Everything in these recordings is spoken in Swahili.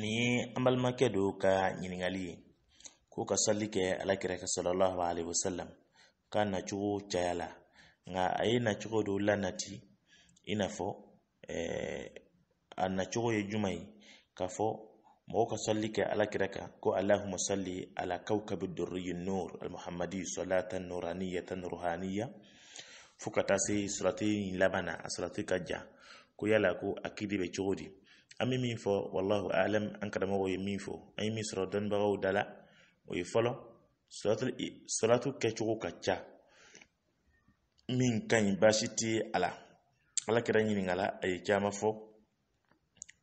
ni ye an balimakɛ do ka ɲiningali ye ko ka sali kɛ alakira ka salallahu alaihi wasallam ka nacogo caya la nka a ye nacogo do lanati i n'a fɔ eh, a nacogo ye juman ye k'a fɔ mɔgɔw ka sali kɛ alakira kan ko allahuma salli ala kawkabi doriyi nur almuhamadi salatan nuraniyatan ruhaniya fo ka taa se surati laban na a surati ka ja ko yala ko akidi bɛ cogo di an bɛ min fɔ wallahu alam an karamɔgɔw ye min fɔ an ye min sɔrɔ dɔnnibagaw da la o ye fɔlɔ salatu kɛcogo ka ca min ka ɲi baasi tɛ a la alakira ɲininkala a ye caman fɔ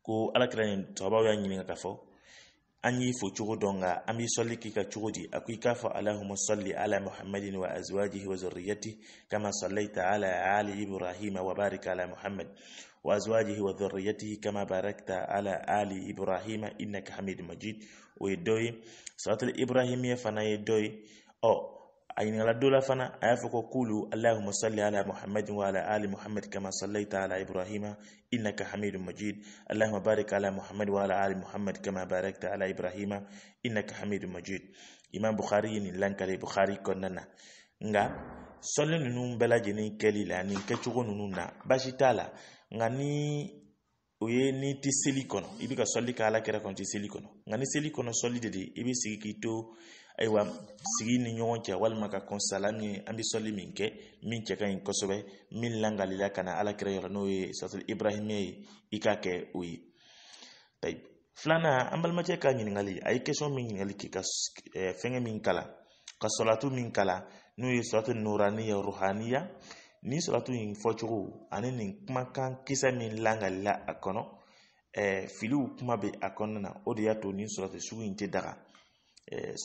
ko alakira ni sahabaw y'a ɲininka ka fɔ an fo chugo donga ami an b'i sɔli k'i ka di akui k'a fa alahuma sɔli ala muhammadin wa azwajihi wa zurriyati kama sallaita ala ali ibrahima wa barik ala muhammad wa azwajihi wa zurriyatihi kama barakta ala ali ibrahima innaka hamid majid o doy salatu ye ibrahimiya fana doy o a ɲiningala dɔ la fana a y'a fɔ ko kulu allahuma salli ala muhammadin wa ala ali muhammad kama sallaita ala ibrahima innaka hamidu majid allahuma barik ala muhammad wa ala ali muhammad kama barakta ala ibrahima innaka hamidu majid imam bukhari ye nin lankale bukhari kɔnɔna na nga sɔli ninnu bɛɛ lajɛlen kɛli la ani kɛcogo ninnu na basi t'a la nka ni o ye n'i tɛ seli kɔnɔ i bɛ ka sɔli k'ala ala kɛra kɔnɔ tɛ seli kɔnɔ nka ni seli kɔnɔ sɔli de don i bɛ sigi k'i to aiwa sigi ni ɲɔgɔn cɛ walima ka kɔnsala min an bɛ sɔli min kɛ min cɛ ka ɲi kosɛbɛ min langalila ka na alakira yɔrɔ n'o ye satiri ibrahima ye i k'a kɛ o ye filanan an balimakɛ ka ɲininkali a ye kesɔn min ɲininkali k'i ka fɛngɛ min kala ka sɔlatu min kala n'o ye sɔlatu nuraniya ruhaniya ni sɔlatu in fɔcogo ani nin kumakan kisɛ min langalila a kɔnɔ filiw kuma bɛ a kɔnɔna na o de y'a to nin sɔrɔtɛ sugu in tɛ daga Eh,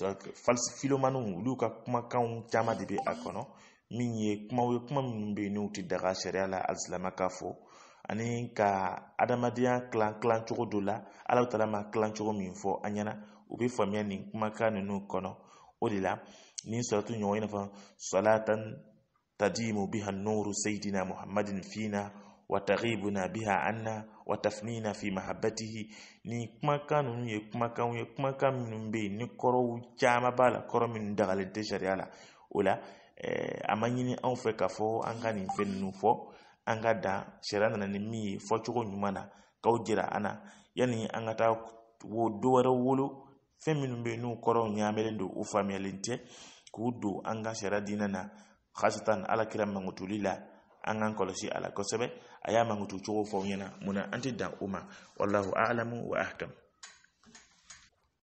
falsifilomaninw olu ka kumakanw caman de be a kɔnɔ min ye kumaw ye kuma minnu be yen n'u tɛ daga sariya la alisilama k'a fɔ ani ka adamadenya kilan kilan cogo dɔ la ala taala ma kilan cogo min fɔ an ɲɛna u be faamuya nin kumakan ninnu kɔnɔ o de la ni sɔratu ɲɔgɔn i n'a fɔ salatan tadimu biha nuru sayidina muhammadin fina wataghibuna biha anna watafnina fi mahabbatihi ni kumakan nunu ye kumakan ye kumakan minnu bɛ ni kɔrɔw caman b'a la kɔrɔ minnu dagalen tɛ sariya la o la eh, a ma ɲini anw fɛ k'a fɔ an ka nin fɛn ninnu fɔ an ka dan sariya nana ni min ye fɔcogo ɲuman na k'aw jira an na yanni an ka taa wo do wɛrɛ wolo fɛn minnu bɛ n'u kɔrɔw ɲaamelen don u faamuyalen tɛ k'u don an ka sariya diinɛ na hasatan alakira mangutuli la an kan kɔlɔsi a la kosɛbɛ a y'a mankutu cogo fɔ aw ɲɛna munna an tɛ dan o ma wallahu a'lamu wa ahkam